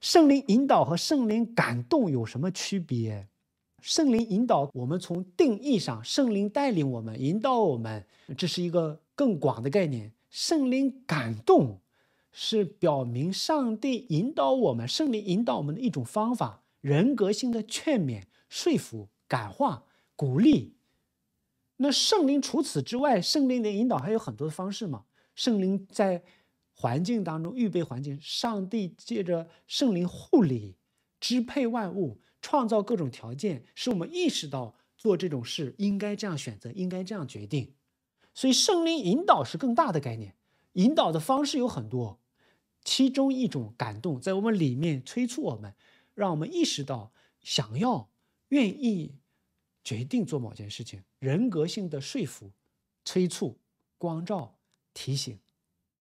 圣灵引导和圣灵感动有什么区别？圣灵引导我们从定义上，圣灵带领我们、引导我们，这是一个更广的概念。圣灵感动是表明上帝引导我们、圣灵引导我们的一种方法，人格性的劝勉、说服、感化、鼓励。那圣灵除此之外，圣灵的引导还有很多的方式嘛？圣灵在。环境当中预备环境，上帝借着圣灵护理、支配万物、创造各种条件，使我们意识到做这种事应该这样选择，应该这样决定。所以，圣灵引导是更大的概念。引导的方式有很多，其中一种感动在我们里面催促我们，让我们意识到想要、愿意决定做某件事情。人格性的说服、催促、光照、提醒。